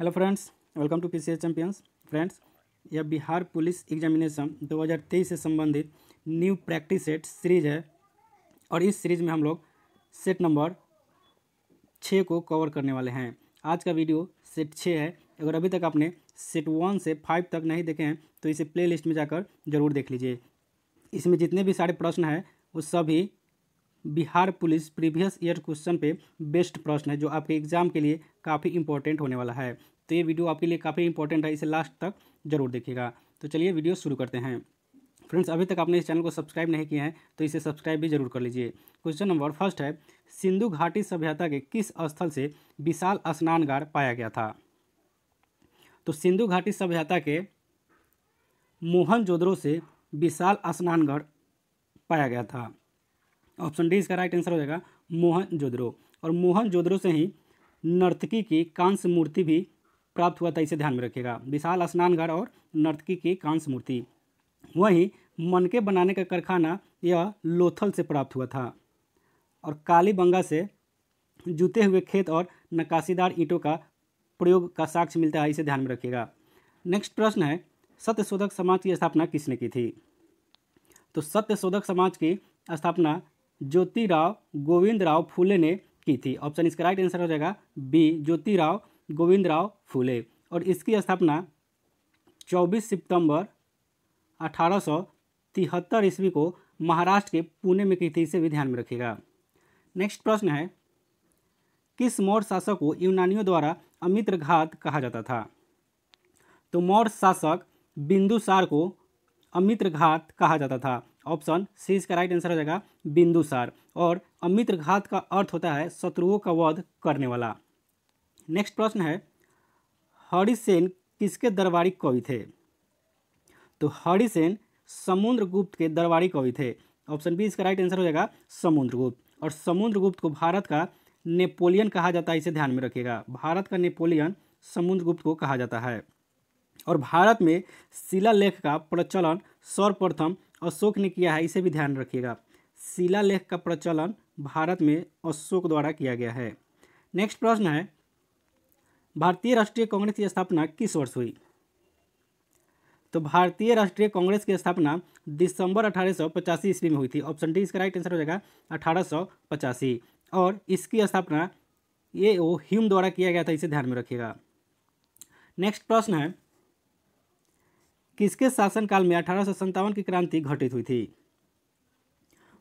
hello friends welcome to PCS champions friends यह Bihar police examination 2023 से संबंधित न्यू प्रैक्टिस सेट सीरीज है और इस सीरीज में हम लोग सेट नंबर छः को कवर करने वाले हैं आज का वीडियो सेट छः है अगर अभी तक आपने सेट वन से फाइव तक नहीं देखे हैं तो इसे प्ले लिस्ट में जाकर जरूर देख लीजिए इसमें जितने भी सारे प्रश्न हैं वो सभी Bihar police previous year question पे बेस्ट प्रश्न है जो आपके एग्जाम के लिए काफ़ी इंपॉर्टेंट होने वाला है तो ये वीडियो आपके लिए काफ़ी इंपॉर्टेंट है इसे लास्ट तक जरूर देखिएगा तो चलिए वीडियो शुरू करते हैं फ्रेंड्स अभी तक आपने इस चैनल को सब्सक्राइब नहीं किया है तो इसे सब्सक्राइब भी जरूर कर लीजिए क्वेश्चन नंबर फर्स्ट है सिंधु घाटी सभ्यता के किस स्थल से विशाल स्नानगार पाया गया था तो सिंधु घाटी सभ्यता के मोहनजोदरों से विशाल स्नानगढ़ पाया गया था ऑप्शन डी इसका राइट आंसर हो जाएगा मोहन जोधरो और मोहन जोधरो से ही नर्तकी की कांस्य मूर्ति भी प्राप्त हुआ था इसे ध्यान में रखिएगा विशाल स्नानघर और नर्तकी की कांस मूर्ति वहीं मनके बनाने का कारखाना यह लोथल से प्राप्त हुआ था और कालीबंगा से जुते हुए खेत और नक्काशीदार ईंटों का प्रयोग का साक्ष्य मिलता है इसे ध्यान में रखिएगा नेक्स्ट प्रश्न है सत्यशोधक समाज की स्थापना किसने की थी तो सत्यशोधक समाज की स्थापना ज्योतिराव राव फूले ने की थी ऑप्शन इसका राइट आंसर हो जाएगा बी ज्योतिराव राव फूले और इसकी स्थापना 24 सितंबर अठारह ईस्वी को महाराष्ट्र के पुणे में की थी इसे भी ध्यान में रखिएगा नेक्स्ट प्रश्न है किस मौर्य शासक को यूनानियों द्वारा अमित्र घात कहा जाता था तो मौर्य शासक बिंदुसार को घात कहा जाता था ऑप्शन सी इसका राइट आंसर हो जाएगा बिंदुसार और अमित्र घात का अर्थ होता है शत्रुओं का वध करने वाला नेक्स्ट प्रश्न है हरिसेन किसके दरबारी कवि थे तो हरिसेन समुद्रगुप्त के दरबारी कवि थे ऑप्शन बी इसका राइट आंसर हो जाएगा समुद्रगुप्त और समुद्रगुप्त को भारत का नेपोलियन कहा जाता है इसे ध्यान में रखिएगा भारत का नेपोलियन समुद्रगुप्त को कहा जाता है और भारत में शिलालेख का प्रचलन सर्वप्रथम अशोक ने किया है इसे भी ध्यान रखिएगा शिलालेख का प्रचलन भारत में अशोक द्वारा किया गया है नेक्स्ट प्रश्न है भारतीय राष्ट्रीय कांग्रेस की स्थापना किस वर्ष हुई तो भारतीय राष्ट्रीय कांग्रेस की स्थापना दिसंबर अठारह ईस्वी में हुई थी ऑप्शन डी इसका राइट आंसर हो जाएगा अठारह और इसकी स्थापना ए ओ ह्यूम द्वारा किया गया था इसे ध्यान में रखिएगा नेक्स्ट प्रश्न है किसके शासनकाल में अठारह की क्रांति घटित हुई थी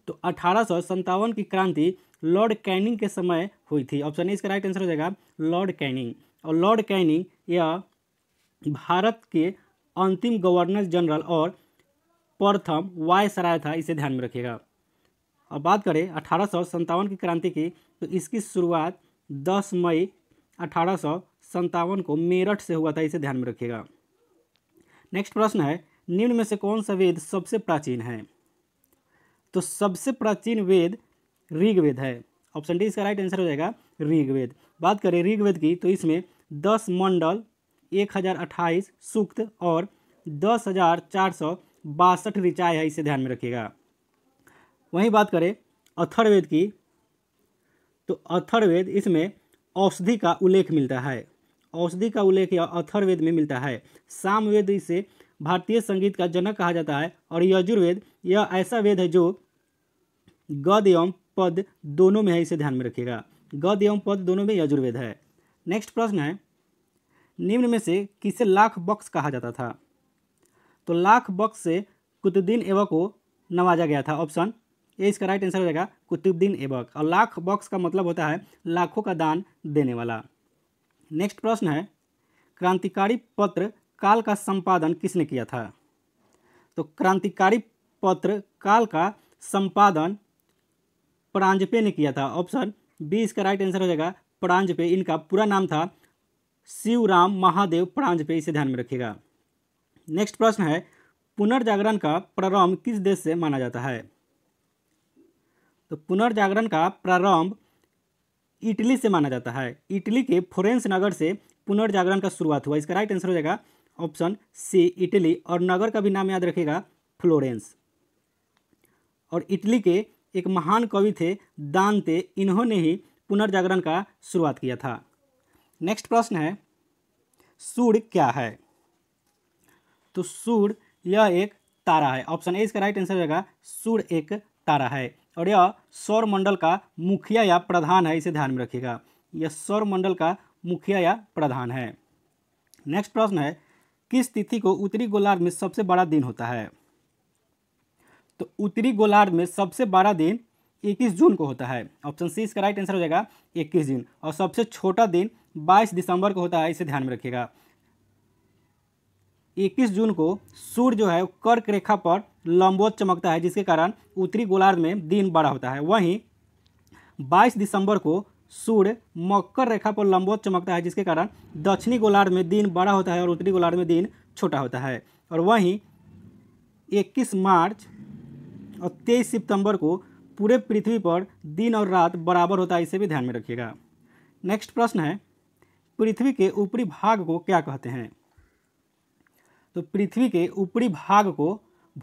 तो अठारह की क्रांति लॉर्ड कैनिंग के समय हुई थी ऑप्शन इसका राइट आंसर हो जाएगा लॉर्ड कैनिंग और लॉर्ड कैनिंग यह भारत के अंतिम गवर्नर जनरल और प्रथम वाय सराय था इसे ध्यान में रखिएगा अब बात करें अठारह की क्रांति की तो इसकी शुरुआत 10 मई अठारह को मेरठ से हुआ था इसे ध्यान में रखिएगा नेक्स्ट प्रश्न है निम्न में से कौन सा वेद सबसे प्राचीन है तो सबसे प्राचीन वेद ऋग्वेद है ऑप्शन डी इसका राइट आंसर हो जाएगा ऋग्वेद बात करें ऋग्वेद की तो इसमें दस मंडल एक हज़ार अट्ठाईस सूक्त और दस हज़ार चार सौ बासठ ऋचाए है इसे ध्यान में रखिएगा वहीं बात करें अथर्वेद की तो अथर्वेद इसमें औषधि का उल्लेख मिलता है औषधि का उल्लेख अथर्वेद में मिलता है सामवेद इसे भारतीय संगीत का जनक कहा जाता है और यजुर्वेद यह ऐसा वेद है जो गद एवं पद दोनों में है इसे ध्यान में रखिएगा गद एवं पद दोनों में यजुर्वेद है नेक्स्ट प्रश्न है निम्न में से किसे लाख बक्स कहा जाता था तो लाख बक्स से कुतुद्दीन एवक को नवाजा गया था ऑप्शन ये इसका राइट आंसर हो जाएगा कुतुबद्दीन एवक और लाख बक्स का मतलब होता है लाखों का दान देने वाला नेक्स्ट प्रश्न है क्रांतिकारी पत्र काल का संपादन किसने किया था तो क्रांतिकारी पत्र काल का संपादन प्रांजपे ने किया था ऑप्शन बी इसका राइट आंसर हो जाएगा प्रांजपे इनका पूरा नाम था शिवराम महादेव प्रांजपे इसे ध्यान में रखिएगा नेक्स्ट प्रश्न है पुनर्जागरण का प्रारंभ किस देश से माना जाता है तो पुनर्जागरण का प्रारंभ इटली से माना जाता है इटली के फ्लोरेंस नगर से पुनर्जागरण का शुरुआत हुआ इसका राइट आंसर हो जाएगा ऑप्शन सी इटली और नगर का भी नाम याद रखेगा फ्लोरेंस और इटली के एक महान कवि थे दानते इन्होंने ही पुनर्जागरण का शुरुआत किया था नेक्स्ट प्रश्न है सूर्य क्या है तो सूर्य यह एक तारा है ऑप्शन ए इसका राइट आंसर हो जाएगा सूर्य एक तारा है और यह सौर मंडल का मुखिया या प्रधान है इसे ध्यान में रखिएगा यह सौर मंडल का मुखिया या प्रधान है नेक्स्ट प्रश्न है किस तिथि को उत्तरी गोलार्ध में सबसे बड़ा दिन होता है तो उत्तरी गोलार्ध में सबसे बड़ा दिन 21 जून को होता है ऑप्शन सी इसका राइट आंसर हो जाएगा 21 जून और सबसे छोटा दिन 22 दिसंबर को होता है इसे ध्यान में रखिएगा 21 जून को सूर्य जो है कर्क रेखा पर लंबोत चमकता है जिसके कारण उत्तरी गोलार्ध में दिन बड़ा होता है वहीं 22 दिसंबर को सूर्य मकर रेखा पर लंबोत चमकता है जिसके कारण दक्षिणी गोलार्ध में दिन बड़ा होता है और उत्तरी गोलार्ध में दिन छोटा होता है और वहीं 21 मार्च और 23 सितंबर को पूरे पृथ्वी पर दिन और रात बराबर होता है इसे भी ध्यान में रखिएगा नेक्स्ट प्रश्न है पृथ्वी के ऊपरी भाग को क्या कहते हैं तो पृथ्वी के ऊपरी भाग को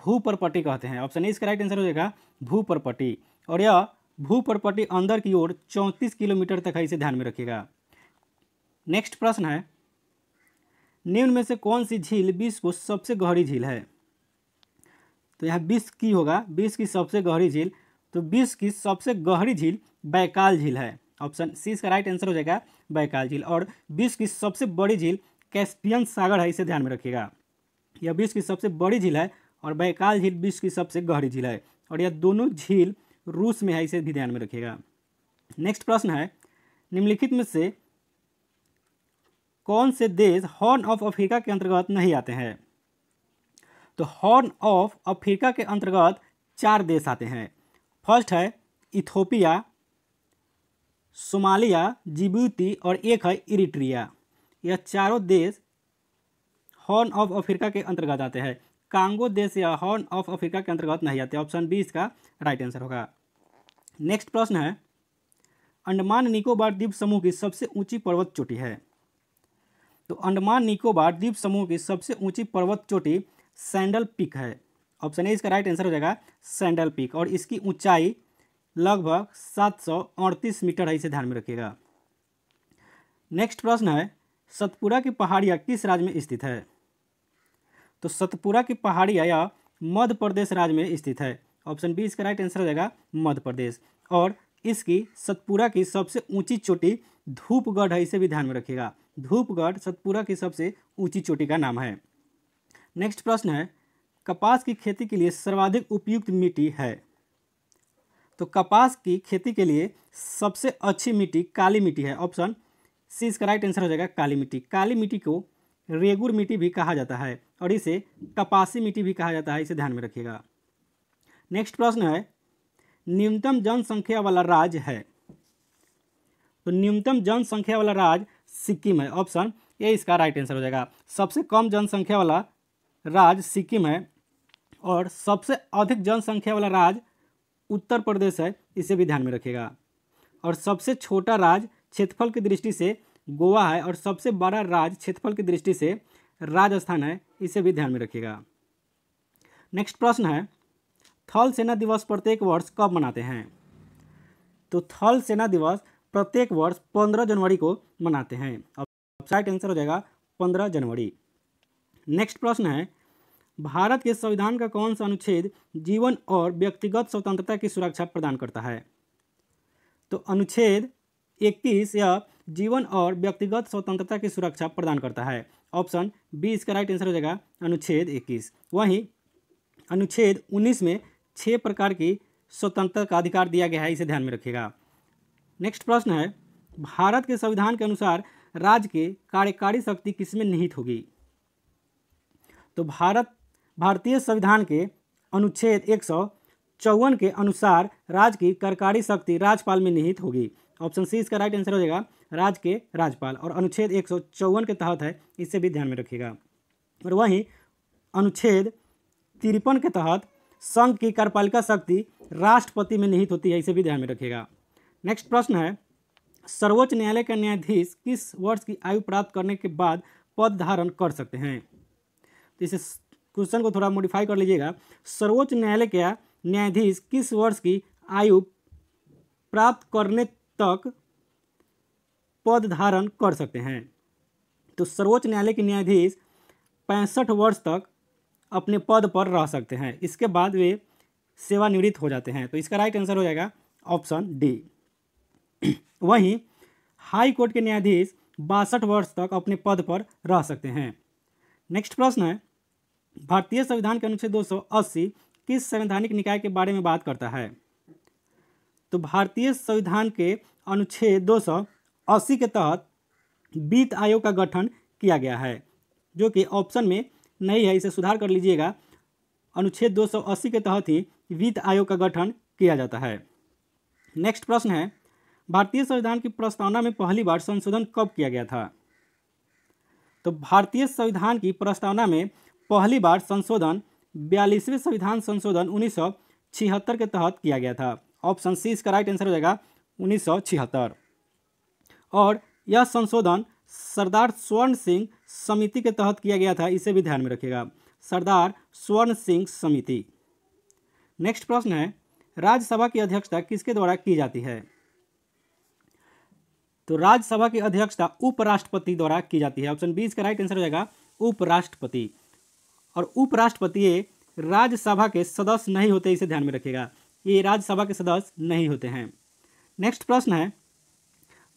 भूपरपट्टी कहते हैं ऑप्शन ए इसका राइट आंसर हो जाएगा भूपरपट्टी और यह भूपरपट्टी अंदर की ओर 34 किलोमीटर तक है इसे ध्यान में रखिएगा नेक्स्ट प्रश्न है निम्न में से कौन सी झील विश्व को सबसे गहरी झील है तो यहाँ विश्व की होगा विश्व की सबसे गहरी झील तो विश्व की सबसे गहरी झील बैकाल झील है ऑप्शन सी इसका राइट आंसर हो जाएगा बैकाल झील और विश्व की सबसे बड़ी झील कैस्पियन सागर है इसे ध्यान में रखिएगा यह विश्व की सबसे बड़ी झील है और बैकाल झील विश्व की सबसे गहरी झील है और यह दोनों झील रूस में है इसे भी ध्यान में रखिएगा नेक्स्ट प्रश्न है निम्नलिखित में से कौन से देश हॉर्न ऑफ अफ्रीका के अंतर्गत नहीं आते हैं तो हॉर्न ऑफ अफ्रीका के अंतर्गत चार देश आते हैं फर्स्ट है इथोपिया सोमालिया जिबूती और एक है इरिट्रिया यह चारों देश हॉर्न ऑफ अफ्रीका के अंतर्गत आते हैं कांगो देश या हॉर्न ऑफ अफ्रीका के अंतर्गत नहीं आते ऑप्शन बी इसका राइट आंसर होगा नेक्स्ट प्रश्न है अंडमान निकोबार द्वीप समूह की सबसे ऊंची पर्वत चोटी है तो अंडमान निकोबार द्वीप समूह की सबसे ऊंची पर्वत चोटी सैंडल पिक है ऑप्शन ए इसका राइट आंसर हो जाएगा सैंडल पिक और इसकी ऊंचाई लगभग सात सौ अड़तीस मीटर है इसे ध्यान में रखिएगा नेक्स्ट प्रश्न है सतपुरा की पहाड़ियाँ किस राज्य में स्थित है तो सतपुरा की पहाड़ी आया मध्य प्रदेश राज्य में स्थित है ऑप्शन बी इसका राइट आंसर हो जाएगा मध्य प्रदेश और इसकी सतपुरा की सबसे ऊंची चोटी धूपगढ़ है इसे भी ध्यान में रखिएगा धूपगढ़ सतपुरा की सबसे ऊंची चोटी का नाम है नेक्स्ट प्रश्न है कपास की खेती के लिए सर्वाधिक उपयुक्त मिट्टी है तो कपास की खेती के लिए सबसे अच्छी मिट्टी काली मिट्टी है ऑप्शन सी इसका राइट आंसर हो जाएगा काली मिट्टी काली मिट्टी को रेगुर मिट्टी भी कहा जाता है और इसे कपासी मिट्टी भी कहा जाता है इसे ध्यान में रखिएगा नेक्स्ट प्रश्न है न्यूनतम जनसंख्या वाला राज्य है तो न्यूनतम जनसंख्या वाला राज्य सिक्किम है ऑप्शन ए इसका राइट आंसर हो जाएगा सबसे कम जनसंख्या वाला राज्य सिक्किम है और सबसे अधिक जनसंख्या वाला राज्य उत्तर प्रदेश है इसे भी ध्यान में रखिएगा और सबसे छोटा राज्य क्षेत्रफल की दृष्टि से गोवा है और सबसे बड़ा राज्य क्षेत्रफल की दृष्टि से राजस्थान है इसे भी ध्यान में रखिएगा नेक्स्ट प्रश्न है थल सेना दिवस प्रत्येक वर्ष कब मनाते हैं तो थल सेना दिवस प्रत्येक वर्ष पंद्रह जनवरी को मनाते हैं अब साइट आंसर हो जाएगा पंद्रह जनवरी नेक्स्ट प्रश्न है भारत के संविधान का कौन सा अनुच्छेद जीवन और व्यक्तिगत स्वतंत्रता की सुरक्षा प्रदान करता है तो अनुच्छेद इक्कीस या जीवन और व्यक्तिगत स्वतंत्रता की सुरक्षा प्रदान करता है ऑप्शन बी इसका राइट आंसर हो जाएगा अनुच्छेद इक्कीस वहीं अनुच्छेद उन्नीस में छः प्रकार की स्वतंत्रता का अधिकार दिया गया है इसे ध्यान में रखिएगा नेक्स्ट प्रश्न है भारत के संविधान के अनुसार राज्य के कार्यकारी शक्ति किसमें निहित होगी तो भारत भारतीय संविधान के अनुच्छेद एक सौ चौवन के अनुसार राज्य की कार्यकारी शक्ति राज्यपाल में निहित होगी ऑप्शन सी इसका राइट आंसर हो जाएगा राज्य के राज्यपाल और अनुच्छेद एक के तहत है इसे भी ध्यान में रखिएगा और वहीं अनुच्छेद तिरपन के तहत संघ की कार्यपालिका शक्ति राष्ट्रपति में निहित होती है इसे भी ध्यान में रखिएगा नेक्स्ट प्रश्न है सर्वोच्च न्यायालय का न्यायाधीश किस वर्ष की आयु प्राप्त करने के बाद पद धारण कर सकते हैं तो इसे क्वेश्चन को थोड़ा मॉडिफाई कर लीजिएगा सर्वोच्च न्यायालय का न्यायाधीश किस वर्ष की आयु प्राप्त करने तक पद धारण कर सकते हैं तो सर्वोच्च न्यायालय के न्यायाधीश पैंसठ वर्ष तक अपने पद पर रह सकते हैं इसके बाद वे सेवानिवृत्त हो जाते हैं तो इसका राइट आंसर हो जाएगा ऑप्शन डी वहीं हाई कोर्ट के न्यायाधीश बासठ वर्ष तक अपने पद पर रह सकते हैं नेक्स्ट प्रश्न है भारतीय संविधान के अनुच्छेद 280 किस संवैधानिक निकाय के बारे में बात करता है तो भारतीय संविधान के अनुच्छेद अस्सी के तहत वित्त आयोग का गठन किया गया है जो कि ऑप्शन में नहीं है इसे सुधार कर लीजिएगा अनुच्छेद 280 के तहत ही वित्त आयोग का गठन किया जाता है नेक्स्ट प्रश्न है भारतीय संविधान की प्रस्तावना में पहली बार संशोधन कब किया गया था तो भारतीय संविधान की प्रस्तावना में पहली बार संशोधन बयालीसवें संविधान संशोधन उन्नीस के तहत किया गया था ऑप्शन सी इसका राइट आंसर हो जाएगा उन्नीस और यह संशोधन सरदार स्वर्ण सिंह समिति के तहत किया गया था इसे भी ध्यान में रखिएगा सरदार स्वर्ण सिंह समिति नेक्स्ट प्रश्न है राज्यसभा की अध्यक्षता किसके द्वारा की जाती है तो राज्यसभा की अध्यक्षता उपराष्ट्रपति द्वारा की जाती है ऑप्शन बी इसका राइट आंसर हो जाएगा उपराष्ट्रपति और उपराष्ट्रपति राज्यसभा के सदस्य नहीं होते इसे ध्यान में रखिएगा ये राज्यसभा के सदस्य नहीं होते हैं नेक्स्ट प्रश्न है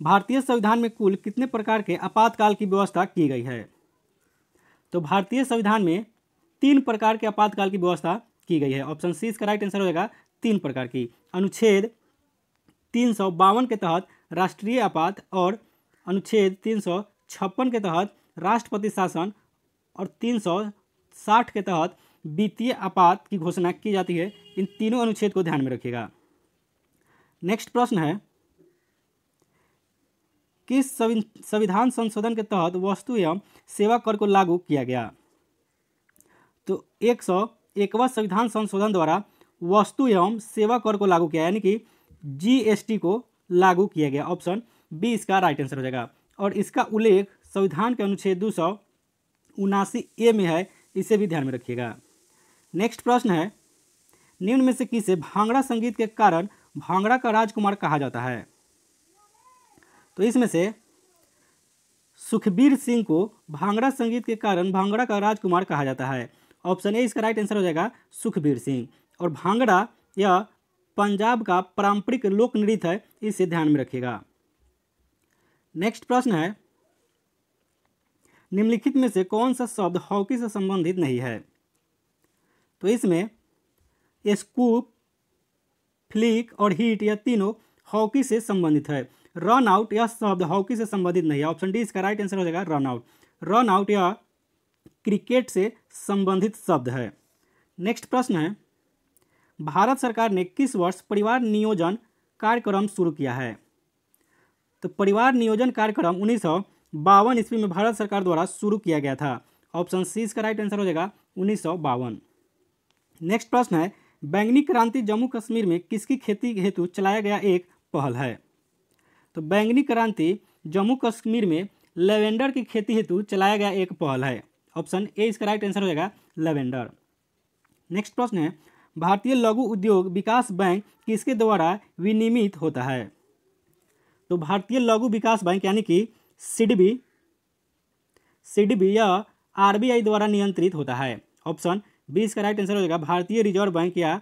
भारतीय संविधान में कुल कितने प्रकार के आपातकाल की व्यवस्था की गई है तो भारतीय संविधान में तीन प्रकार के आपातकाल की व्यवस्था की गई है ऑप्शन सी इसका राइट आंसर होगा तीन प्रकार की अनुच्छेद तीन सौ बावन के तहत राष्ट्रीय आपात और अनुच्छेद तीन सौ छप्पन के तहत राष्ट्रपति शासन और तीन सौ साठ के तहत वित्तीय आपात की घोषणा की जाती है इन तीनों अनुच्छेद को ध्यान में रखिएगा नेक्स्ट प्रश्न है किस संविधान संशोधन के तहत वस्तु एवं सेवा कर को लागू किया गया तो एक सौ एकवा संविधान संशोधन द्वारा वस्तु एवं सेवा कर को लागू किया यानी कि जीएसटी को लागू किया गया ऑप्शन बी इसका राइट आंसर हो जाएगा और इसका उल्लेख संविधान के अनुच्छेद दो सौ उनासी ए में है इसे भी ध्यान में रखिएगा नेक्स्ट प्रश्न है निम्न में से किसे भांगड़ा संगीत के कारण भांगड़ा का राजकुमार कहा जाता है तो इसमें से सुखबीर सिंह को भांगड़ा संगीत के कारण भांगड़ा का राजकुमार कहा जाता है ऑप्शन ए इसका राइट आंसर हो जाएगा सुखबीर सिंह और भांगड़ा यह पंजाब का पारंपरिक लोक नृत्य है इसे ध्यान में रखिएगा नेक्स्ट प्रश्न है निम्नलिखित में से कौन सा शब्द हॉकी से संबंधित नहीं है तो इसमें स्कूप फ्लिक और हीट यह तीनों हॉकी से संबंधित है रन आउट यह शब्द हॉकी से संबंधित नहीं है ऑप्शन डी इसका राइट आंसर हो जाएगा रन आउट रन आउट यह क्रिकेट से संबंधित शब्द है नेक्स्ट प्रश्न है भारत सरकार ने किस वर्ष परिवार नियोजन कार्यक्रम शुरू किया है तो परिवार नियोजन कार्यक्रम उन्नीस सौ बावन ईस्वी में भारत सरकार द्वारा शुरू किया गया था ऑप्शन सी इसका राइट आंसर हो जाएगा उन्नीस सौ बावन नेक्स्ट प्रश्न है बैंगनी क्रांति जम्मू कश्मीर में किसकी खेती हेतु चलाया गया एक पहल है तो बैंगनी क्रांति जम्मू कश्मीर में लेवेंडर की खेती हेतु चलाया गया एक पहल है ऑप्शन ए इसका राइट आंसर हो जाएगा लेवेंडर नेक्स्ट प्रश्न है भारतीय लघु उद्योग विकास बैंक किसके द्वारा विनियमित होता है तो भारतीय लघु विकास बैंक यानी कि सिडबी सिडबी या आरबीआई द्वारा नियंत्रित होता है ऑप्शन बी इसका राइट आंसर हो जाएगा भारतीय रिजर्व बैंक या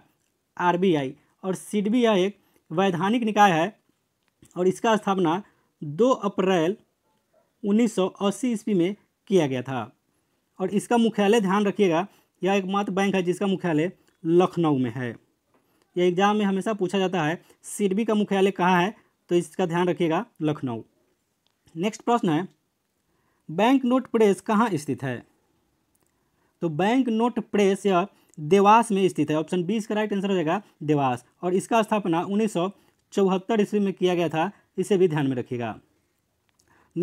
आरबीआई और सी यह एक वैधानिक निकाय है और इसका स्थापना 2 अप्रैल 1980 ईस्वी में किया गया था और इसका मुख्यालय ध्यान रखिएगा यह एकमात्र बैंक है जिसका मुख्यालय लखनऊ में है यह एग्जाम में हमेशा पूछा जाता है सिडबी का मुख्यालय कहाँ है तो इसका ध्यान रखिएगा लखनऊ नेक्स्ट प्रश्न है बैंक नोट प्रेस कहाँ स्थित है तो बैंक नोट प्रेस यह देवास में स्थित है ऑप्शन बी इसका राइट आंसर हो जाएगा देवास और इसका स्थापना उन्नीस सौ चौहत्तर ईस्वी में किया गया था इसे भी ध्यान में रखिएगा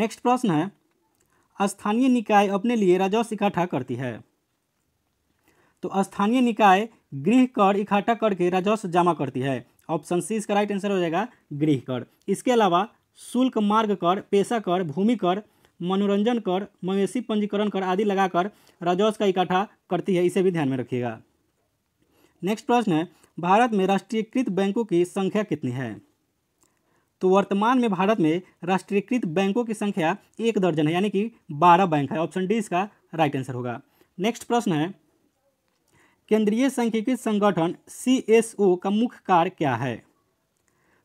नेक्स्ट प्रश्न है स्थानीय निकाय अपने लिए राजस्व इकट्ठा करती है तो स्थानीय निकाय गृह कर इकट्ठा करके राजस्व जमा करती है ऑप्शन सी इसका राइट आंसर हो जाएगा गृह कर इसके अलावा शुल्क मार्ग कर पेशा कर भूमि कर मनोरंजन कर मवेशी पंजीकरण कर आदि लगाकर राजस्व का इकट्ठा करती है इसे भी ध्यान में रखिएगा नेक्स्ट प्रश्न है भारत में राष्ट्रीयकृत बैंकों की संख्या कितनी है तो वर्तमान में भारत में राष्ट्रीयकृत बैंकों की संख्या एक दर्जन है यानी कि बारह बैंक है ऑप्शन डी इसका राइट आंसर होगा नेक्स्ट प्रश्न है केंद्रीय संख्यकृत संगठन सी का मुख्य कार्य क्या है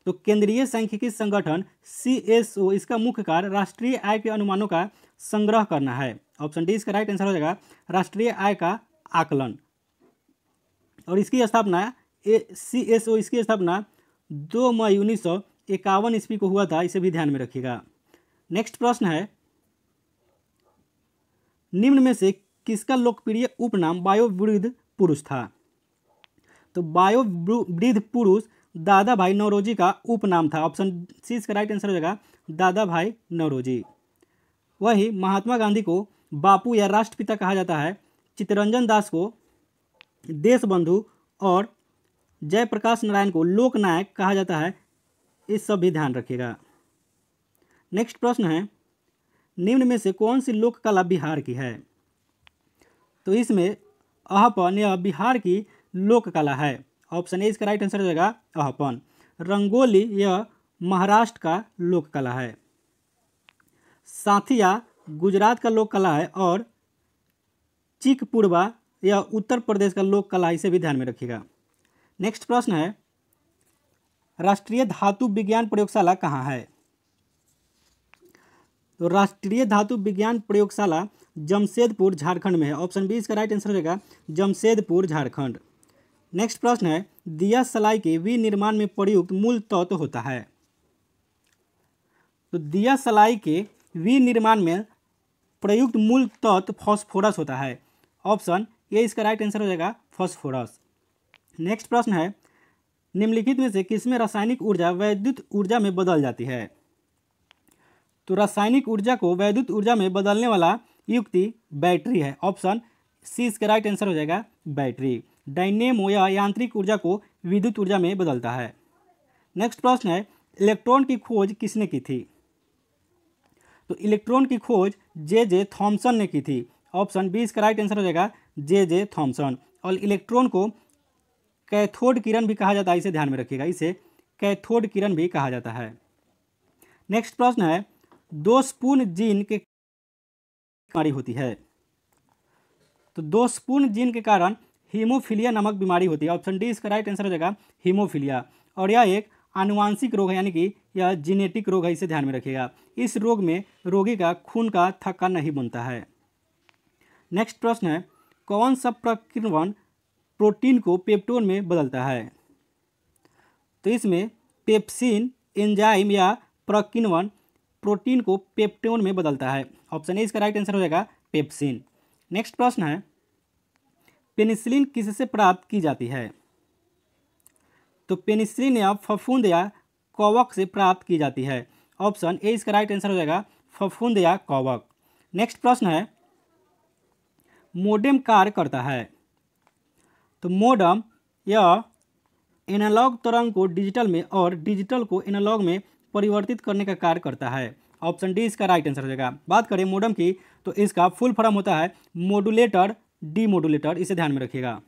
तो केंद्रीय सांख्यिकी संगठन सीएसओ इसका मुख्य कार्य राष्ट्रीय आय के अनुमानों का संग्रह करना है ऑप्शन डी इसका राइट आंसर हो जाएगा राष्ट्रीय आय का आकलन और इसकी स्थापना ए सी एस ओ इसकी स्थापना दो मई उन्नीस सौ इक्यावन ईस्वी को हुआ था इसे भी ध्यान में रखिएगा नेक्स्ट प्रश्न है निम्न में से किसका लोकप्रिय उपनाम बायोवृद्ध पुरुष था तो बायोवृद्ध पुरुष दादा भाई नवरोजी का उपनाम था ऑप्शन सी इसका राइट आंसर हो जाएगा दादा भाई नवरोजी वही महात्मा गांधी को बापू या राष्ट्रपिता कहा जाता है चित्तरंजन दास को देशबंधु और जयप्रकाश नारायण को लोकनायक कहा जाता है इस सब भी ध्यान रखिएगा नेक्स्ट प्रश्न है निम्न में से कौन सी लोक कला बिहार की है तो इसमें अहपन यह बिहार की लोक कला है ऑप्शन ए इसका राइट आंसर हो जाएगा अहपन रंगोली यह महाराष्ट्र का लोक कला है साथिया गुजरात का लोक कला है और चिकपुरवा यह उत्तर प्रदेश का लोक कला इसे भी ध्यान में रखिएगा नेक्स्ट प्रश्न है राष्ट्रीय धातु विज्ञान प्रयोगशाला कहाँ है तो राष्ट्रीय धातु विज्ञान प्रयोगशाला जमशेदपुर झारखंड में है ऑप्शन बी इसका राइट आंसर हो जाएगा जमशेदपुर झारखंड नेक्स्ट प्रश्न है दिया सलाई के विनिर्माण में प्रयुक्त मूल तत्व तो होता है तो दिया सलाई के विनिर्माण में प्रयुक्त मूल तत्व फॉस्फोरस होता है ऑप्शन ये इसका राइट आंसर हो जाएगा फॉस्फोरस नेक्स्ट प्रश्न है निम्नलिखित में से किसमें रासायनिक ऊर्जा वैद्युत ऊर्जा में बदल जाती है तो रासायनिक ऊर्जा को वैद्युत ऊर्जा में बदलने वाला युक्ति बैटरी है ऑप्शन सी इसका राइट आंसर हो जाएगा बैटरी डायनेमो या यांत्रिक ऊर्जा को विद्युत ऊर्जा में बदलता है नेक्स्ट प्रश्न है इलेक्ट्रॉन की खोज किसने की थी तो इलेक्ट्रॉन की खोज जे जे थॉम्सन ने की थी ऑप्शन बी इसका राइट आंसर हो जाएगा जे जे थॉम्सन और इलेक्ट्रॉन को कैथोड किरण भी कहा जाता है इसे ध्यान में रखिएगा इसे कैथोड किरण भी कहा जाता है नेक्स्ट प्रश्न है दोषपूर्ण तो जीन के कारण होती है तो दोषपूर्ण जीन के कारण हीमोफीलिया नामक बीमारी होती है ऑप्शन डी इसका राइट आंसर हो जाएगा हीमोफीलिया और यह एक आनुवांशिक रोग है यानी कि यह जीनेटिक रोग है इसे ध्यान में रखिएगा इस रोग में रोगी का खून का थक्का नहीं बनता है नेक्स्ट प्रश्न है कौन सा प्रकीर्णवन प्रोटीन को पेप्टोन में बदलता है तो इसमें पेप्सिन एंजाइम या प्रकिनवन प्रोटीन को पेप्टोन में बदलता है ऑप्शन ए इसका राइट आंसर हो जाएगा पेप्सिन नेक्स्ट प्रश्न है पेनिसिलिन किससे प्राप्त की जाती है तो पेनिसिलिन या फफूंद या कवक से प्राप्त की जाती है ऑप्शन ए इसका राइट आंसर हो जाएगा फफूंद या कवक नेक्स्ट प्रश्न है मोडम कार्य करता है तो मोडम यह एनालॉग तरंग को डिजिटल में और डिजिटल को एनालॉग में परिवर्तित करने का कार्य करता है ऑप्शन डी इसका राइट आंसर हो जाएगा बात करें मोडम की तो इसका फुल फॉर्म होता है मोडुलेटर डीमोडुलेटर इसे ध्यान में रखिएगा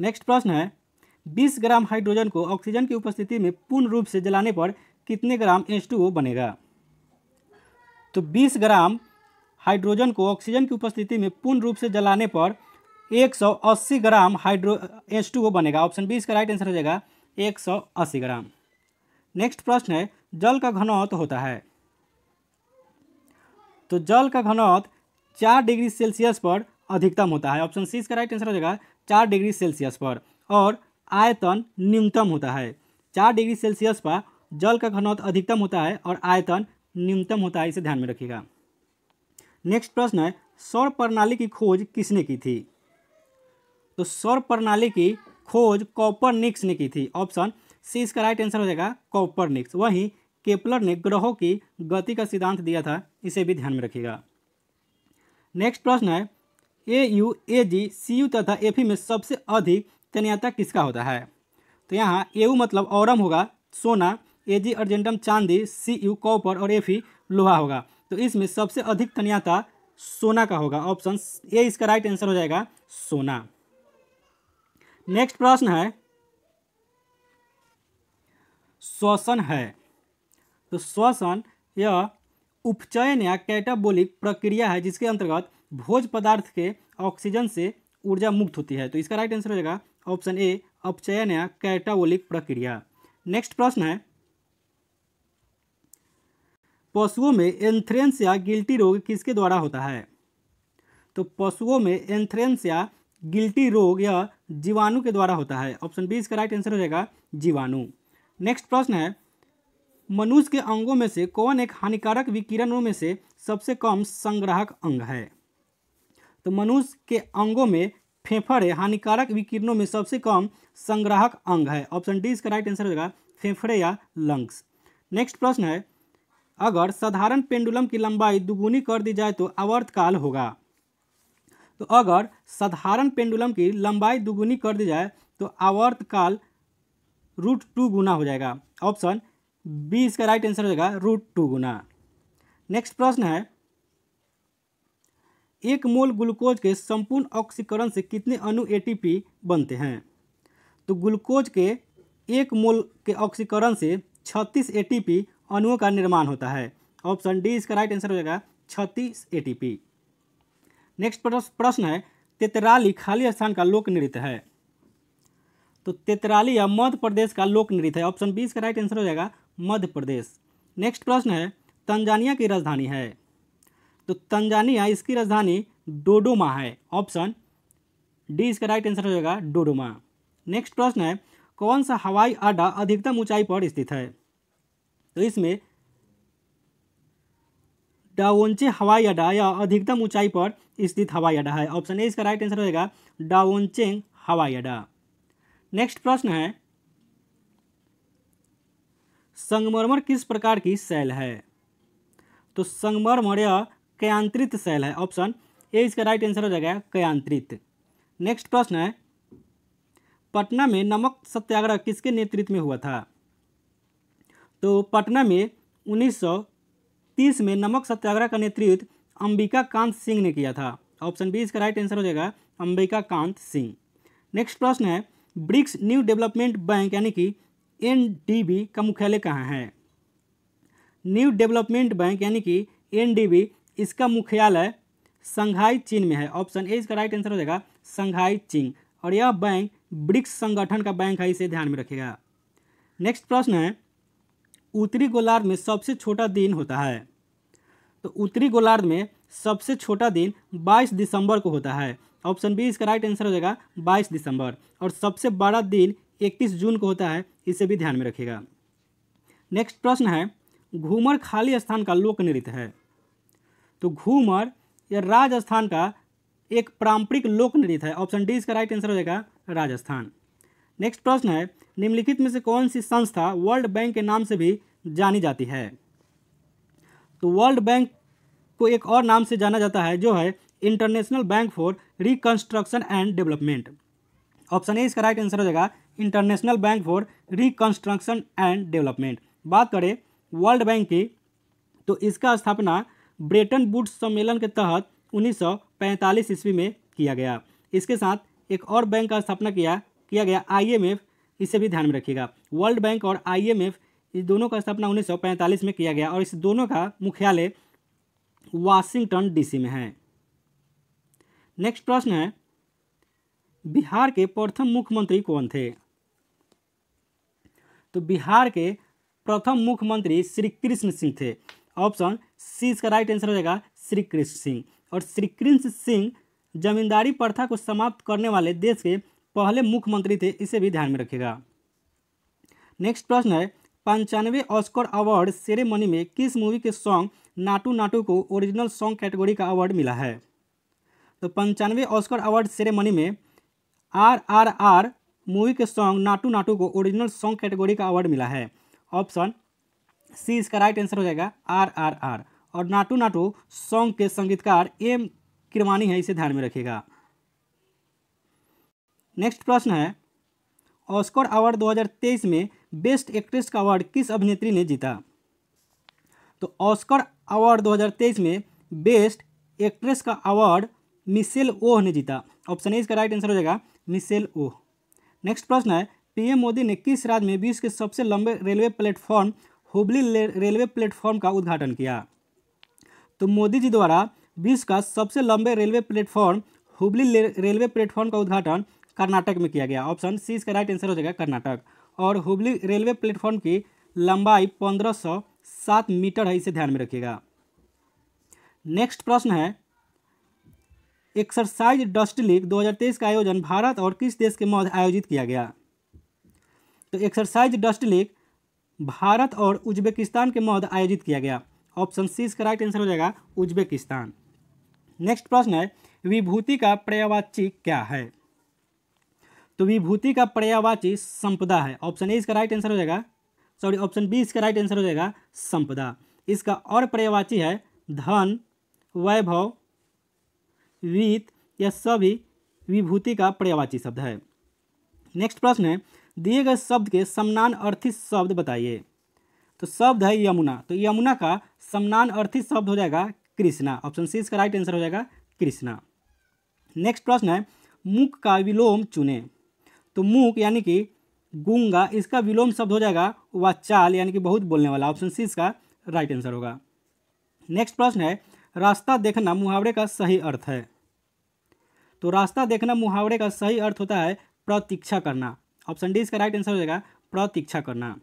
नेक्स्ट प्रश्न है 20 ग्राम हाइड्रोजन को ऑक्सीजन की उपस्थिति में पूर्ण रूप से जलाने पर कितने ग्राम H2O बनेगा तो 20 ग्राम हाइड्रोजन को ऑक्सीजन की उपस्थिति में पूर्ण रूप से जलाने पर 180 ग्राम हाइड्रो H2O बनेगा ऑप्शन बी इसका राइट आंसर हो जाएगा 180 ग्राम नेक्स्ट प्रश्न है जल का घनौत होता है तो जल का घनौत चार डिग्री सेल्सियस पर अधिकतम होता है ऑप्शन सी इसका राइट आंसर हो जाएगा चार डिग्री सेल्सियस पर और आयतन न्यूनतम होता है चार डिग्री सेल्सियस पर जल का घनौत अधिकतम होता है और आयतन न्यूनतम होता है इसे ध्यान में रखिएगा नेक्स्ट प्रश्न है सौर प्रणाली की खोज किसने की थी तो सौर प्रणाली की खोज कॉपर निक्स ने की थी ऑप्शन सी इसका राइट आंसर हो जाएगा कॉपर निक्स वहीं केपलर ने ग्रहों की गति का सिद्धांत दिया था इसे भी ध्यान में रखिएगा नेक्स्ट प्रश्न है A U A G C U तथा एफ ई में सबसे अधिक तन्यता किसका होता है तो यहाँ एयू मतलब औरम होगा सोना ए जी अर्जेंटम चांदी सी यू कॉपर और एफ ई लोहा होगा तो इसमें सबसे अधिक तनयाता सोना का होगा ऑप्शन ए इसका राइट आंसर हो जाएगा सोना नेक्स्ट प्रश्न है श्वसन है तो श्वसन यह उपचयन या कैटाबोलिक प्रक्रिया है जिसके अंतर्गत भोज पदार्थ के ऑक्सीजन से ऊर्जा मुक्त होती है तो इसका राइट आंसर हो जाएगा ऑप्शन ए अपचयन या कैटाबोलिक प्रक्रिया नेक्स्ट प्रश्न है पशुओं में एंथ्रेंस या गिल्टी रोग किसके द्वारा होता है तो पशुओं में एंथ्रेंस या गिल्टी रोग या जीवाणु के द्वारा होता है ऑप्शन बी इसका राइट आंसर हो जाएगा जीवाणु नेक्स्ट प्रश्न है मनुष्य के अंगों में से कौन एक हानिकारक विकिरणों में से सबसे कम संग्राहक अंग है तो मनुष्य के अंगों में फेफड़े हानिकारक विकिरणों में सबसे कम संग्राहक अंग है ऑप्शन डी इसका राइट आंसर होगा फेफड़े या लंग्स नेक्स्ट प्रश्न है अगर साधारण पेंडुलम की लंबाई दुगुनी कर दी जाए तो आवर्तकाल होगा तो अगर साधारण पेंडुलम की लंबाई दुगुनी कर दी जाए तो आवर्तकाल रूट टू गुना हो जाएगा ऑप्शन बी इसका राइट आंसर हो जाएगा रूट टू गुना नेक्स्ट प्रश्न है एक मोल ग्लूकोज के संपूर्ण ऑक्सीकरण से कितने अणु एटीपी बनते हैं तो ग्लूकोज के एक मोल के ऑक्सीकरण से 36 एटीपी अणुओं का निर्माण होता है ऑप्शन डी इसका राइट आंसर हो जाएगा 36 एटीपी नेक्स्ट प्रश्न है तेतराली खाली स्थान का लोक नृत्य है तो तेतराली या मध्य प्रदेश का लोक नृत्य है ऑप्शन बी इसका राइट आंसर हो जाएगा मध्य प्रदेश नेक्स्ट प्रश्न है तंजानिया की राजधानी है तो तंजानिया इसकी राजधानी डोडोमा है ऑप्शन डी इसका राइट आंसर हो जाएगा डोडोमा नेक्स्ट प्रश्न है कौन सा हवाई अड्डा अधिकतम ऊंचाई पर स्थित है तो इसमें डावोंचे हवाई अड्डा या अधिकतम ऊंचाई पर स्थित हवाई अड्डा है ऑप्शन ए इसका राइट आंसर होगा डावोंचेंग हवाई अड्डा नेक्स्ट प्रश्न है संगमरमर किस प्रकार की सेल है तो संगमरमर या कयांत्रित शैल है ऑप्शन ए इसका राइट आंसर हो जाएगा कयांत्रित नेक्स्ट प्रश्न है पटना में नमक सत्याग्रह किसके नेतृत्व में हुआ था तो पटना में 1930 में नमक सत्याग्रह का नेतृत्व अंबिका कांत सिंह ने किया था ऑप्शन बी इसका राइट आंसर हो जाएगा अंबिका कांत सिंह नेक्स्ट प्रश्न है ब्रिक्स न्यू डेवलपमेंट बैंक यानी कि एन का मुख्यालय कहाँ है न्यू डेवलपमेंट बैंक यानी कि एन इसका मुख्यालय संघाई चीन में है ऑप्शन ए इसका राइट आंसर हो जाएगा संघाई चीन और यह बैंक ब्रिक्स संगठन का बैंक है इसे ध्यान में रखेगा नेक्स्ट प्रश्न है उत्तरी गोलार्ध में सबसे छोटा दिन होता है तो उत्तरी गोलार्ध में सबसे छोटा दिन 22 दिसंबर को होता है ऑप्शन बी इसका राइट आंसर हो जाएगा 22 दिसंबर और सबसे बड़ा दिन 31 जून को होता है इसे भी ध्यान में रखिएगा नेक्स्ट प्रश्न है घूमर खाली स्थान का लोक नृत्य है तो घूमर यह राजस्थान का एक पारंपरिक लोक नृत्य है ऑप्शन डी इसका राइट आंसर हो जाएगा राजस्थान नेक्स्ट प्रश्न है निम्नलिखित में से कौन सी संस्था वर्ल्ड बैंक के नाम से भी जानी जाती है तो वर्ल्ड बैंक को एक और नाम से जाना जाता है जो है international bank for reconstruction and development option A इसका राइट आंसर हो जाएगा international bank for reconstruction and development बात करें वर्ल्ड बैंक की तो इसका स्थापना ब्रेटन वुड्स सम्मेलन के तहत 1945 ईस्वी में किया गया इसके साथ एक और बैंक का स्थापना किया किया गया आईएमएफ इसे भी ध्यान में रखिएगा वर्ल्ड बैंक और आईएमएफ इस दोनों का स्थापना 1945 में किया गया और इस दोनों का मुख्यालय वाशिंगटन डीसी में है नेक्स्ट प्रश्न है बिहार के प्रथम मुख्यमंत्री कौन थे तो बिहार के प्रथम मुख्यमंत्री श्री कृष्ण सिंह थे ऑप्शन सी इसका राइट आंसर हो जाएगा श्री कृष्ण सिंह और श्री कृष्ण सिंह जमींदारी प्रथा को समाप्त करने वाले देश के पहले मुख्यमंत्री थे इसे भी ध्यान में रखिएगा नेक्स्ट प्रश्न है पंचानवे ऑस्कर अवार्ड सेरेमनी में किस मूवी के सॉन्ग नाटू नाटू को ओरिजिनल सॉन्ग कैटेगरी का अवार्ड मिला है तो पंचानवे ऑस्कर अवार्ड सेरेमनी में आर आर आर मूवी के सॉन्ग नाटू नाटू को ओरिजिनल सॉन्ग कैटेगरी का अवार्ड मिला है ऑप्शन सी इसका राइट आंसर हो जाएगा आर आर आर और नाटू नाटू सॉन्ग के संगीतकार एम किरवानी है इसे ध्यान में रखिएगा नेक्स्ट प्रश्न है ऑस्कर अवार्ड 2023 में बेस्ट एक्ट्रेस का अवार्ड किस अभिनेत्री ने जीता तो ऑस्कर अवार्ड 2023 में बेस्ट एक्ट्रेस का अवार्ड मिसेल ओह ने जीता ऑप्शन ए इसका राइट आंसर हो जाएगा मिसेल ओह नेक्स्ट प्रश्न है पीएम मोदी ने किस राज्य में विश्व के सबसे लंबे railway platform Hubli railway platform का उद्घाटन किया तो मोदी जी द्वारा विश्व का सबसे लंबे railway platform Hubli railway platform का उद्घाटन कर्नाटक में किया गया ऑप्शन सी इसका राइट आंसर हो जाएगा कर्नाटक और हुबली रेलवे प्लेटफॉर्म की लंबाई पंद्रह सौ सात मीटर है इसे ध्यान में रखिएगा नेक्स्ट प्रश्न है एक्सरसाइज डस्ट लीग 2023 का आयोजन भारत और किस देश के मध्य आयोजित किया गया तो एक्सरसाइज डस्ट लीग भारत और उज्बेकिस्तान के मध्य आयोजित किया गया ऑप्शन सी इसका राइट आंसर हो जाएगा उज्बेकिस्तान नेक्स्ट प्रश्न है विभूति का पर्यावाची क्या है तो विभूति का पर्यावाची संपदा है ऑप्शन ए इसका राइट आंसर हो जाएगा सॉरी ऑप्शन बी इसका राइट आंसर हो जाएगा संपदा इसका और पर्यावाची है धन वैभव वित्त यह सभी विभूति का पर्यावाची शब्द है नेक्स्ट प्रश्न है दिए गए शब्द के अर्थित शब्द बताइए तो शब्द है यमुना तो यमुना का अर्थित शब्द हो जाएगा कृष्णा ऑप्शन सी इसका राइट आंसर हो जाएगा कृष्णा नेक्स्ट प्रश्न है मुख का विलोम चुने तो मुख यानी कि गूंगा इसका विलोम शब्द हो जाएगा वाचाल यानी कि बहुत बोलने वाला ऑप्शन सी इसका राइट आंसर होगा नेक्स्ट प्रश्न है रास्ता देखना मुहावरे का सही अर्थ है तो रास्ता देखना मुहावरे का सही अर्थ होता है प्रतीक्षा करना ऑप्शन डी इसका राइट आंसर हो जाएगा प्रतीक्षा करना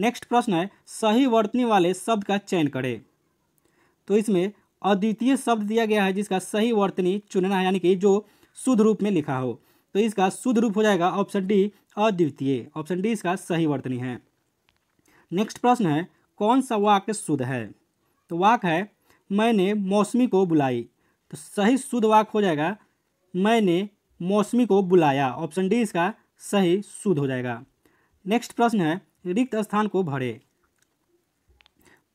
नेक्स्ट प्रश्न है सही वर्तनी वाले शब्द का चयन करें तो इसमें अद्वितीय शब्द दिया गया है जिसका सही वर्तनी चुनना है यानी कि जो शुद्ध रूप में लिखा हो तो इसका शुद्ध रूप हो जाएगा ऑप्शन डी अद्वितीय ऑप्शन डी इसका सही वर्तनी है नेक्स्ट प्रश्न है कौन सा वाक्य शुद्ध है तो वाक है मैंने मौसमी को बुलाई तो सही शुद्ध वाक हो जाएगा मैंने मौसमी को बुलाया ऑप्शन डी इसका सही शुद्ध हो जाएगा नेक्स्ट प्रश्न है रिक्त स्थान को भरे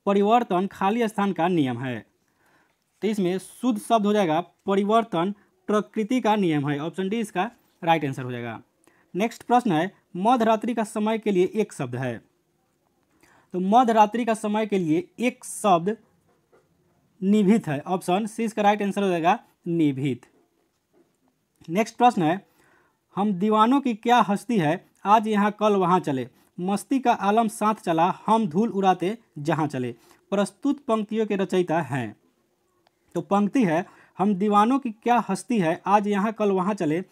परिवर्तन खाली स्थान का नियम है तो इसमें शुद्ध शब्द हो जाएगा परिवर्तन प्रकृति का नियम है ऑप्शन डी इसका राइट आंसर हो जाएगा नेक्स्ट प्रश्न है मध्यरात्रि का समय के लिए एक शब्द है तो मध्यरात्रि का समय के लिए एक शब्द निभित है ऑप्शन सी इसका राइट आंसर हो जाएगा निभित नेक्स्ट प्रश्न है हम दीवानों की क्या हस्ती है आज यहाँ कल वहाँ चले मस्ती का आलम साथ चला हम धूल उड़ाते जहाँ चले प्रस्तुत पंक्तियों के रचयिता हैं तो पंक्ति है हम दीवानों की क्या हस्ती है आज यहाँ कल वहाँ चले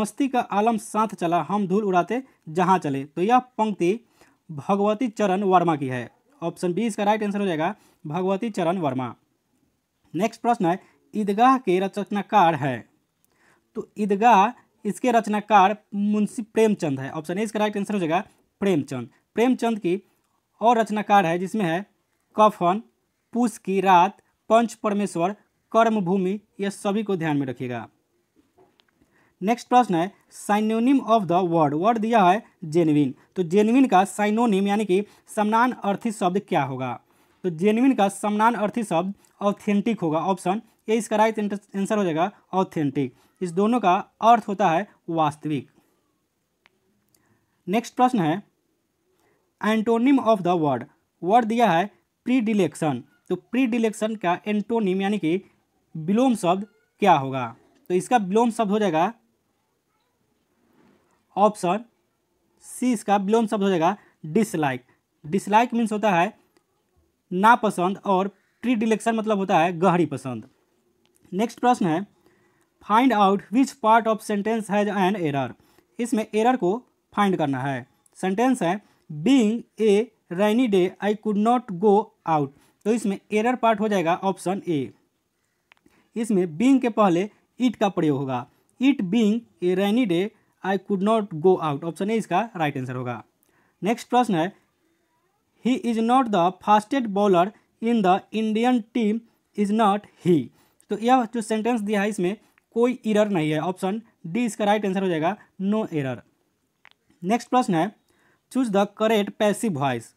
मस्ती का आलम साथ चला हम धूल उड़ाते जहाँ चले तो यह पंक्ति भगवती चरण वर्मा की है ऑप्शन बी इसका राइट आंसर हो जाएगा भगवती चरण वर्मा नेक्स्ट प्रश्न है ईदगाह के रचनाकार है तो ईदगाह इसके रचनाकार मुंशी प्रेमचंद है ऑप्शन ए इसका राइट आंसर हो जाएगा प्रेमचंद प्रेमचंद की और रचनाकार है जिसमें है कफन पुष की रात पंच परमेश्वर कर्मभूमि यह सभी को ध्यान में रखिएगा नेक्स्ट प्रश्न है synonym of the word word दिया है जेनविन तो जेनविन का साइनोनिम यानी कि समनान अर्थी शब्द क्या होगा तो जेनविन का समनान अर्थी शब्द ऑथेंटिक होगा ऑप्शन ए इसका राइट आंसर हो जाएगा ऑथेंटिक इस दोनों का अर्थ होता है वास्तविक नेक्स्ट प्रश्न है antonym of the word word दिया है प्री डिलेक्शन तो प्री डिलेक्शन का एंटोनिम यानी कि विलोम शब्द क्या होगा तो इसका विलोम शब्द हो जाएगा ऑप्शन सी इसका विलोम शब्द हो जाएगा डिसलाइक डिसलाइक मीन्स होता है नापसंद और प्री डिलेक्शन मतलब होता है गहरी पसंद नेक्स्ट प्रश्न है find out which part of sentence has an error इसमें एरर को फाइंड करना है सेंटेंस है being a rainy day I could not go out तो इसमें एरर पार्ट हो जाएगा ऑप्शन ए इसमें बींग के पहले इट का प्रयोग होगा it being a rainy day I could not go out option A इसका राइट right आंसर होगा नेक्स्ट प्रश्न है he is not the fastest bowler in the Indian team is not he तो यह जो सेंटेंस दिया है इसमें कोई इरर नहीं है ऑप्शन डी इसका राइट आंसर हो जाएगा नो एरर नेक्स्ट प्रश्न है choose the correct passive voice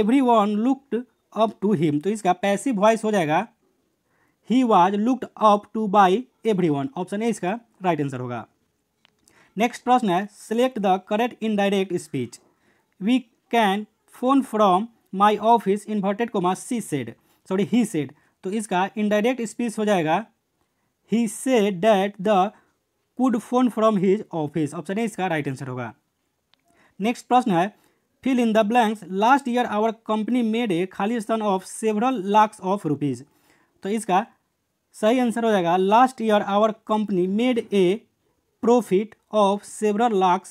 every one looked up to him तो इसका पैसिव वॉइस हो जाएगा he was looked up to by every one option A इसका राइट आंसर होगा नेक्स्ट प्रश्न है select the correct indirect speech we can phone from my office inverted comma she said sorry he said तो इसका indirect speech हो जाएगा he said that the could phone from his office option A इसका right answer होगा next प्रश्न है fill in the blanks last year our company made a खाली स्थान of several lakh of rupees तो इसका सही आंसर हो जाएगा last year our company made a profit of several lakh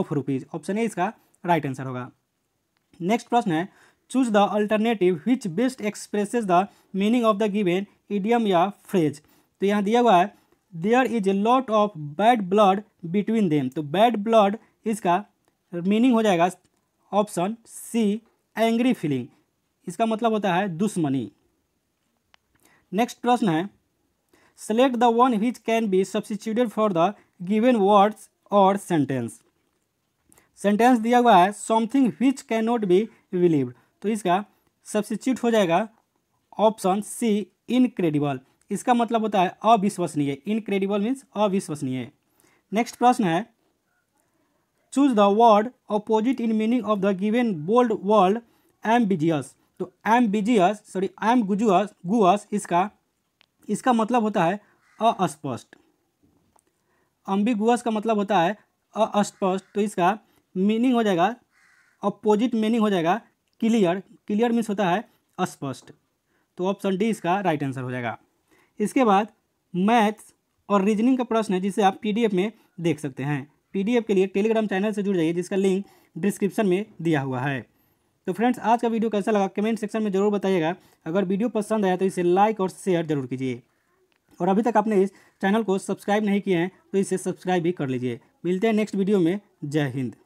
of rupees option A इसका राइट आंसर होगा नेक्स्ट प्रश्न है choose the alternative which best expresses the meaning of the given idiom या फ्रेज तो यहाँ दिया हुआ है there is a lot of bad blood between them तो बैड ब्लड इसका मीनिंग हो जाएगा ऑप्शन सी एंग्री फीलिंग इसका मतलब होता है दुश्मनी नेक्स्ट प्रश्न है select the one which can be substituted for the given words और सेंटेंस सेंटेंस दिया हुआ है something which can not be believed तो इसका सब्सिट्यूट हो जाएगा ऑप्शन सी इनक्रेडिबल इसका मतलब होता है अविश्वसनीय इनक्रेडिबल मीन्स अविश्वसनीय नेक्स्ट प्रश्न है choose the word opposite in meaning of the given bold word ambiguous तो ambiguous sorry ambiguous इसका इसका मतलब होता है अस्पष्ट अम्बिगुअस का मतलब होता है अस्पष्ट तो इसका मीनिंग हो जाएगा अपोजिट मीनिंग हो जाएगा क्लियर क्लियर मीन्स होता है अस्पष्ट तो ऑप्शन डी इसका राइट आंसर हो जाएगा इसके बाद मैथ्स और रीजनिंग का प्रश्न है जिसे आप पी में देख सकते हैं पी के लिए टेलीग्राम चैनल से जुड़ जाइए जिसका लिंक डिस्क्रिप्शन में दिया हुआ है तो फ्रेंड्स आज का वीडियो कैसा लगा कमेंट सेक्शन में ज़रूर बताइएगा अगर वीडियो पसंद आया तो इसे लाइक और शेयर जरूर कीजिए और अभी तक आपने इस चैनल को सब्सक्राइब नहीं किए हैं तो इसे सब्सक्राइब भी कर लीजिए मिलते हैं नेक्स्ट वीडियो में जय हिंद